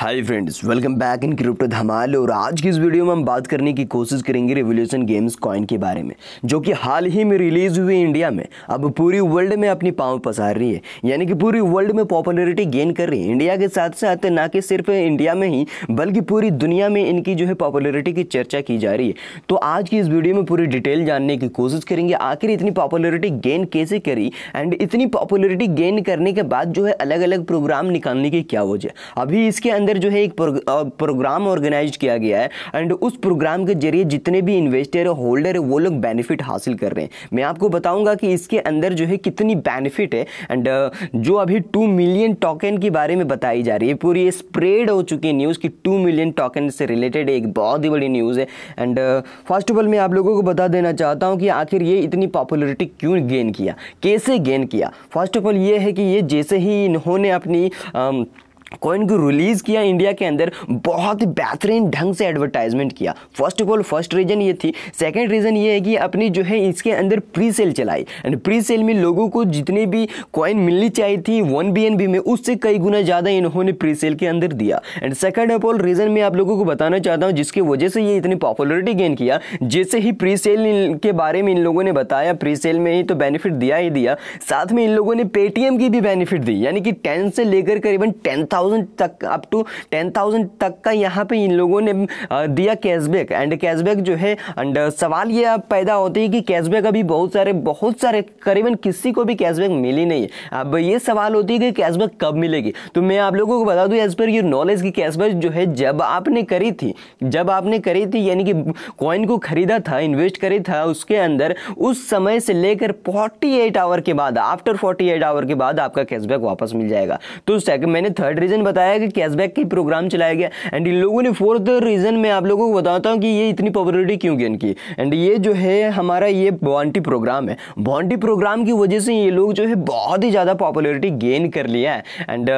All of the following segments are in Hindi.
hi friends welcome back in Crypto Dhamal और आज की इस वीडियो में हम बात करने की कोशिश करेंगे रिवोल्यूशन गेम्स कॉइन के बारे में जो कि हाल ही में रिलीज़ हुई इंडिया में अब पूरी वर्ल्ड में अपनी पाँव पसार रही है यानी कि पूरी वर्ल्ड में पॉपुलैरिटी गेन कर रही है इंडिया के साथ साथ ना कि सिर्फ इंडिया में ही बल्कि पूरी दुनिया में इनकी जो है पॉपुलरिटी की चर्चा की जा रही है तो आज की इस वीडियो में पूरी डिटेल जानने की कोशिश करेंगे आखिर इतनी पॉपुलरिटी गेन कैसे करी एंड इतनी पॉपुलरिटी गेन करने के बाद जो है अलग अलग प्रोग्राम निकालने की क्या वजह अभी इसके अंदर अंदर जो है एक प्रोग्राम ऑर्गेनाइज किया गया है एंड उस प्रोग्राम के जरिए जितने भी इन्वेस्टर होल्डर है वो लोग बेनिफिट हासिल कर रहे हैं मैं आपको बताऊंगा कि इसके अंदर जो है कितनी बेनिफिट है एंड जो अभी टू मिलियन टोकन के बारे में बताई जा रही है पूरी स्प्रेड हो चुकी है न्यूज़ की टू मिलियन टोकन से रिलेटेड एक बहुत ही बड़ी न्यूज़ है एंड फर्स्ट ऑफ ऑल मैं आप लोगों को बता देना चाहता हूँ कि आखिर ये इतनी पॉपुलरिटी क्यों गेन किया कैसे गेन किया फर्स्ट ऑफ ऑल ये है कि ये जैसे ही इन्होंने अपनी um, कॉइन को रिलीज़ किया इंडिया के अंदर बहुत ही बेहतरीन ढंग से एडवर्टाइजमेंट किया first of all first reason ये थी सेकंड रीज़न ये है कि अपनी जो है इसके अंदर प्री सेल चलाई एंड प्री सेल में लोगों को जितने भी कॉइन मिलनी चाहिए थी वन बी में उससे कई गुना ज़्यादा इन्होंने प्री सेल के अंदर दिया and second of all reason मैं आप लोगों को बताना चाहता हूँ जिसकी वजह से ये इतनी पॉपुलरिटी गेन किया जैसे ही प्री सेल के बारे में इन लोगों ने बताया प्री सेल में ही तो बेनिफिट दिया ही दिया साथ में इन लोगों ने पेटीएम की भी बेनिफिट दी यानी कि टेन से लेकर करीबन टेन थाउजेंड तक अप टू टेन थाउजेंड तक का यहाँ पे इन लोगों ने दिया कैशबैक एंड कैशबैक जो है एंड सवाल ये पैदा होती है कि कैशबैक अभी बहुत सारे बहुत सारे करीबन किसी को भी कैशबैक मिली नहीं है अब ये सवाल होती है कि कैशबैक कब मिलेगी तो मैं आप लोगों को बता दूँ एज पर यू नॉलेज की कैशबैक जो है जब आपने करी थी जब आपने करी थी यानी कि कॉइन को खरीदा था इन्वेस्ट करी था उसके अंदर उस समय से लेकर 48 आवर के बाद आफ्टर 48 आवर के बाद आपका कैशबैक वापस मिल जाएगा तो मैंने थर्ड रीज़न बताया कि कैशबैक की प्रोग्राम चलाया गया एंड इन लोगों ने फोर्थ रीज़न मैं आप लोगों को बताता हूँ कि ये इतनी पॉपुलरिटी क्यों गेन की एंड ये जो है हमारा ये बॉन्टी प्रोग्राम है बॉन्टी प्रोग्राम की वजह से ये लोग जो है बहुत ही ज़्यादा पॉपुलरिटी गेन कर लिया है एंड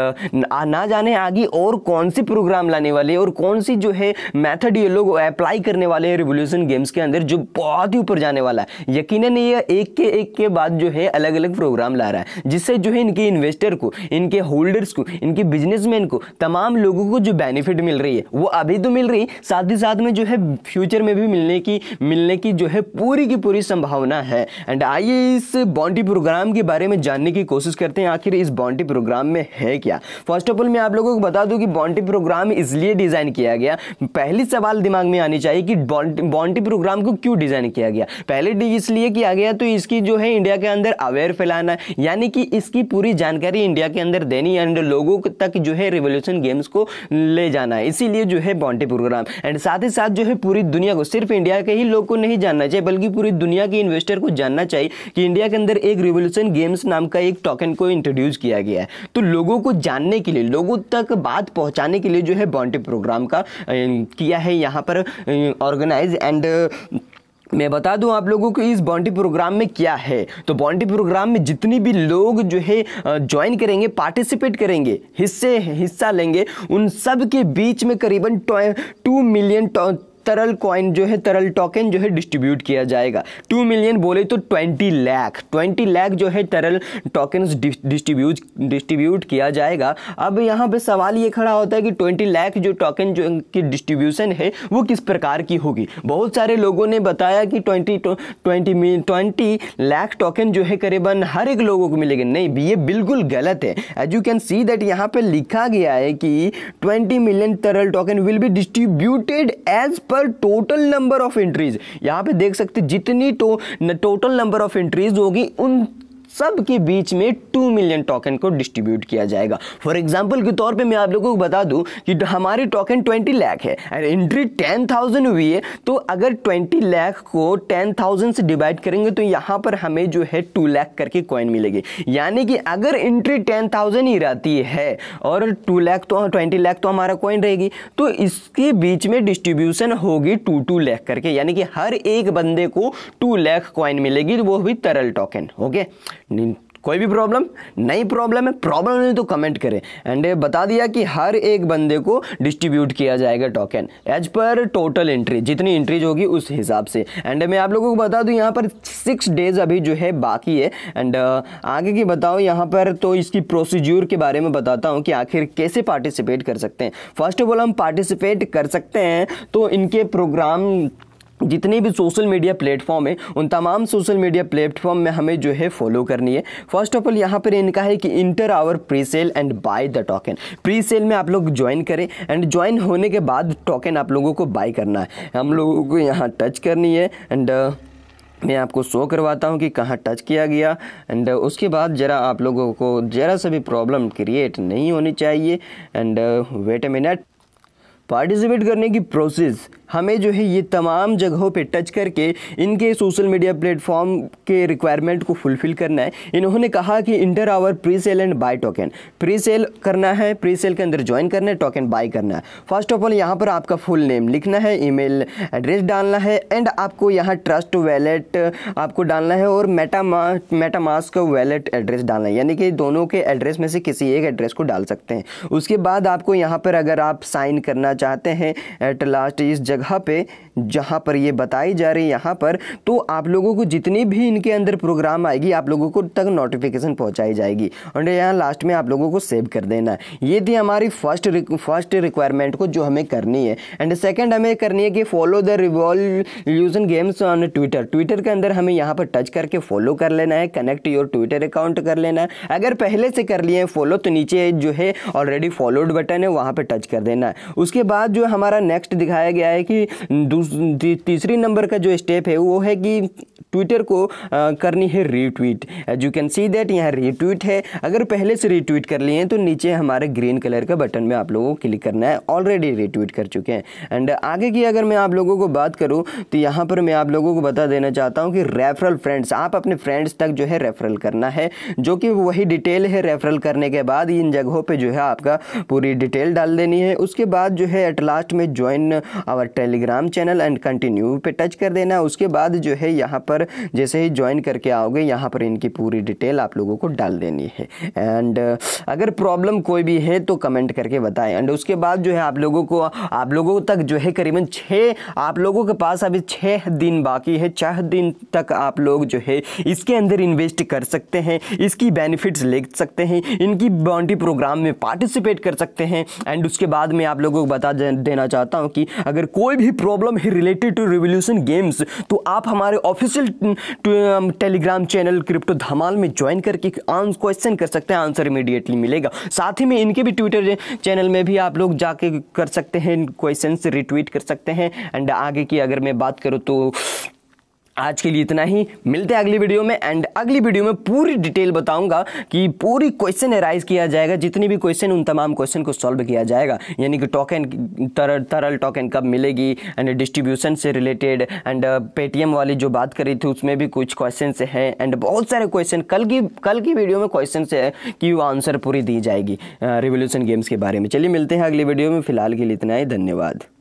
ना जाने आगे और कौन सी प्रोग्राम लाने वाले और कौन सी जो है मैथड ये लोग अप्लाई करने वाले हैं रिवोल्यूशन गेम्स के अंदर जो बहुत ही ऊपर जाने वाला है यकीन ये एक के एक के बाद जो है अलग अलग प्रोग्राम ला रहा है जिससे जो है इनके इन्वेस्टर को इनके होल्डर्स को इनके बिजनेस बिजनेसमैन को तमाम लोगों को जो बेनिफिट मिल रही है वो अभी तो मिल रही साथ ही साथ में जो है फ्यूचर में भी मिलने की मिलने की जो है पूरी की पूरी संभावना है एंड आइए इस बॉन्टी प्रोग्राम के बारे में जानने की कोशिश करते हैं आखिर इस बॉन्टी प्रोग्राम में है क्या फर्स्ट ऑफ ऑल मैं आप लोगों को बता दूं कि बॉन्टी प्रोग्राम इसलिए डिज़ाइन किया गया पहली सवाल दिमाग में आनी चाहिए कि बॉन्टी प्रोग्राम को क्यों डिज़ाइन किया गया पहले तो इसलिए किया गया तो इसकी जो है इंडिया के अंदर अवेयर फैलाना यानी कि इसकी पूरी जानकारी इंडिया के अंदर देनी एंड लोगों तक जो जो है रिवोल्यूशन गेम्स को ले जाना है इसीलिए जो है बाउंड्री प्रोग्राम एंड साथ ही साथ जो है पूरी दुनिया को सिर्फ इंडिया के ही लोग को नहीं जानना चाहिए बल्कि पूरी दुनिया के इन्वेस्टर को जानना चाहिए कि इंडिया के अंदर एक रिवोल्यूशन गेम्स नाम का एक टोकन को इंट्रोड्यूस किया गया है तो लोगों को जानने के लिए लोगों तक बात पहुँचाने के लिए जो है बाउंड्री प्रोग्राम का किया है यहाँ पर ऑर्गेनाइज एंड मैं बता दूं आप लोगों को इस बाउंड्री प्रोग्राम में क्या है तो बाउंड्री प्रोग्राम में जितनी भी लोग जो है ज्वाइन करेंगे पार्टिसिपेट करेंगे हिस्से हिस्सा लेंगे उन सब के बीच में करीबन टू मिलियन तरल कॉइन जो है तरल टोकन जो है डिस्ट्रीब्यूट किया जाएगा टू मिलियन बोले तो ट्वेंटी लाख ट्वेंटी लाख जो है तरल टोकन डिस्ट्रीब्यूट डिस्ट्रीब्यूट किया जाएगा अब यहाँ पे सवाल ये खड़ा होता है कि ट्वेंटी लाख जो टोकन जो की डिस्ट्रीब्यूशन है वो किस प्रकार की होगी बहुत सारे लोगों ने बताया कि twenty twenty twenty lakh token जो है करीबन हर एक लोगों को मिलेगी नहीं ये बिल्कुल गलत है as you can see that यहाँ पर लिखा गया है कि twenty million Taral token will be distributed as per total number of entries यहां पे देख सकते जितनी टोटल नंबर ऑफ एंट्रीज होगी उन सब के बीच में टू मिलियन टोकन को डिस्ट्रीब्यूट किया जाएगा फॉर एग्जाम्पल के तौर पर मैं आप लोगों को बता दूँ कि हमारी टोकन ट्वेंटी लैख है एंड एंट्री टेन थाउजेंड हुई है तो अगर ट्वेंटी लैख को टेन थाउजेंड से डिवाइड करेंगे तो यहाँ पर हमें जो है टू लैख करके कॉइन मिलेगी यानी कि अगर एंट्री टेन थाउजेंड ही रहती है और टू लैख तो ट्वेंटी लैख तो हमारा कॉइन रहेगी तो इसके बीच में डिस्ट्रीब्यूशन होगी टू टू लैख करके यानी कि हर एक बंदे को टू लैख कॉइन मिलेगी तो वो भी तरल टोकन ओके कोई भी प्रॉब्लम नई प्रॉब्लम है प्रॉब्लम नहीं तो कमेंट करें एंड बता दिया कि हर एक बंदे को डिस्ट्रीब्यूट किया जाएगा token as per total entry जितनी एंट्रीज होगी उस हिसाब से एंड मैं आप लोगों को बता दूं यहाँ पर सिक्स डेज अभी जो है बाकी है एंड आगे की बताओ यहाँ पर तो इसकी प्रोसीज्योर के बारे में बताता हूँ कि आखिर कैसे पार्टिसिपेट कर सकते हैं फर्स्ट ऑफ ऑल हम पार्टिसिपेट कर सकते हैं तो इनके प्रोग्राम जितने भी सोशल मीडिया प्लेटफॉर्म है उन तमाम सोशल मीडिया प्लेटफॉर्म में हमें जो है फॉलो करनी है फर्स्ट ऑफ ऑल यहाँ पर इनका है कि enter our pre sale and buy the token pre sale में आप लोग ज्वाइन करें एंड ज्वाइन होने के बाद टोकन आप लोगों को बाय करना है हम लोगों को यहाँ टच करनी है एंड uh, मैं आपको शो करवाता हूँ कि कहाँ टच किया गया एंड uh, उसके बाद ज़रा आप लोगों को ज़रा सा भी प्रॉब्लम क्रिएट नहीं होनी चाहिए and wait a minute participate करने की प्रोसेस हमें जो है ये तमाम जगहों पे टच करके इनके सोशल मीडिया प्लेटफॉर्म के रिक्वायरमेंट को फुलफ़िल करना है इन्होंने कहा कि enter our pre sale and buy token pre sale करना है प्री सेल के अंदर ज्वाइन करना है टोकन बाय करना है फर्स्ट ऑफ ऑल यहाँ पर आपका फुल नेम लिखना है ईमेल एड्रेस डालना है एंड आपको यहाँ ट्रस्ट वैलेट आपको डालना है और मेटामा मेटामास का वैलेट एड्रेस डालना है यानी कि दोनों के एड्रेस में से किसी एक एड्रेस को डाल सकते हैं उसके बाद आपको यहाँ पर अगर आप साइन करना चाहते हैं एट लास्ट इस जगह जगह पे जहाँ पर ये बताई जा रही है यहाँ पर तो आप लोगों को जितनी भी इनके अंदर प्रोग्राम आएगी आप लोगों को तक नोटिफिकेशन पहुँचाई जाएगी और यहाँ लास्ट में आप लोगों को सेव कर देना ये थी हमारी फर्स्ट फर्स्ट रिक्वायरमेंट को जो हमें करनी है एंड सेकेंड हमें करनी है कि follow the revolution games on Twitter Twitter के अंदर हमें यहाँ पर टच करके फॉलो कर लेना है कनेक्ट योर ट्विटर अकाउंट कर लेना है अगर पहले से कर लिए हैं फॉलो तो नीचे जो है ऑलरेडी फॉलोड बटन है वहाँ पर टच कर देना है उसके बाद जो हमारा नेक्स्ट दिखाया गया है कि तीसरी नंबर का जो स्टेप है वो है कि ट्विटर को आ, करनी है retweet as you can see that यहाँ रीट्वीट है अगर पहले से रीट्वीट कर लिए हैं तो नीचे हमारे ग्रीन कलर का बटन में आप लोगों को क्लिक करना है ऑलरेडी रीट्वीट कर चुके हैं एंड आगे की अगर मैं आप लोगों को बात करूँ तो यहाँ पर मैं आप लोगों को बता देना चाहता हूँ कि रेफरल फ्रेंड्स आप अपने फ्रेंड्स तक जो है रेफरल करना है जो कि वही डिटेल है रेफरल करने के बाद इन जगहों पर जो है आपका पूरी डिटेल डाल देनी है उसके बाद जो है एट लास्ट में join our Telegram channel and continue पे टच कर देना उसके बाद जो है यहाँ पर जैसे ही ज्वाइन करके आओगे यहाँ पर इनकी पूरी डिटेल आप लोगों को डाल देनी है एंड अगर प्रॉब्लम कोई भी है तो कमेंट करके बताएं एंड उसके बाद जो है आप लोगों को आप लोगों तक जो है करीबन छः आप लोगों के पास अभी छः दिन बाकी है छः दिन तक आप लोग जो है इसके अंदर इन्वेस्ट कर सकते हैं इसकी बेनिफिट्स ले सकते हैं इनकी बाउंड्री प्रोग्राम में पार्टिसिपेट कर सकते हैं एंड उसके बाद में आप लोगों को बता देना चाहता हूँ कि अगर कोई कोई भी प्रॉब्लम है रिलेटेड टू रिवोल्यूशन गेम्स तो आप हमारे official Telegram channel Crypto Dhamal में ज्वाइन करके क्वेश्चन कर सकते हैं आंसर इमीडिएटली मिलेगा साथ ही में इनके भी ट्विटर चैनल में भी आप लोग जाके कर सकते हैं क्वेश्चन रिट्वीट कर सकते हैं एंड आगे की अगर मैं बात करूँ तो आज के लिए इतना ही मिलते हैं अगली वीडियो में एंड अगली वीडियो में पूरी डिटेल बताऊंगा कि पूरी क्वेश्चन एराइज किया जाएगा जितनी भी क्वेश्चन उन तमाम क्वेश्चन को सॉल्व किया जाएगा यानी कि टोकन तरल तरल टोकन कब मिलेगी एंड डिस्ट्रीब्यूशन से रिलेटेड एंड पेटीएम वाली जो बात करी थी उसमें भी कुछ क्वेश्चन हैं एंड बहुत सारे क्वेश्चन कल की कल की वीडियो में क्वेश्चन है कि वो आंसर पूरी दी जाएगी रिवोल्यूशन uh, गेम्स के बारे में चलिए मिलते हैं अगली वीडियो में फिलहाल के लिए इतना ही धन्यवाद